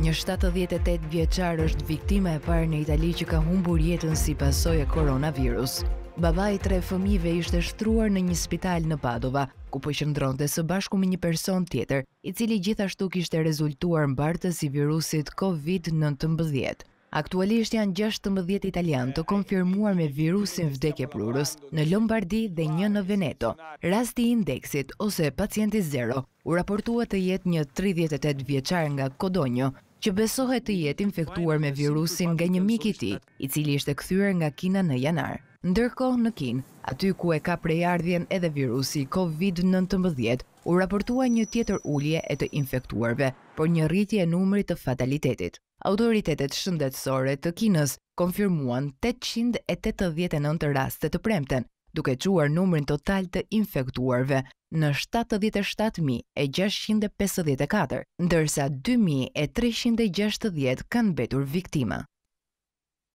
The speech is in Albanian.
Një 78 vjeqar është viktima e parë në Itali që ka humbur jetën si pasoj e koronavirus. Baba i tre fëmive ishte shtruar në një spital në Padova, ku po shëndron së bashku me një person tjetër, i cili gjithashtu kishte rezultuar në bartës i virusit COVID-19. Aktualisht janë 16 italian të konfirmuar me virusin vdekje prurës në Lombardi dhe një në Veneto. Rasti indeksit ose pacienti zero u raportua të jetë një 38 vjeqar nga Kodonjo, që besohet të jetë infektuar me virusin nga një mik i tij, i cili ishte kthyer nga Kina në janar. Ndërkohë në Kinë, aty ku e ka prejardhjen edhe virusi COVID-19, u raportua një tjetër ullje e të infektuarve, por një rritje e numrit të fatalitetit. Autoritetet shëndetësore të Kinës konfirmuan 889 raste të premten, duke quar numrin total të infektuarve në 77.654, ndërsa 2.360 kanë betur viktima.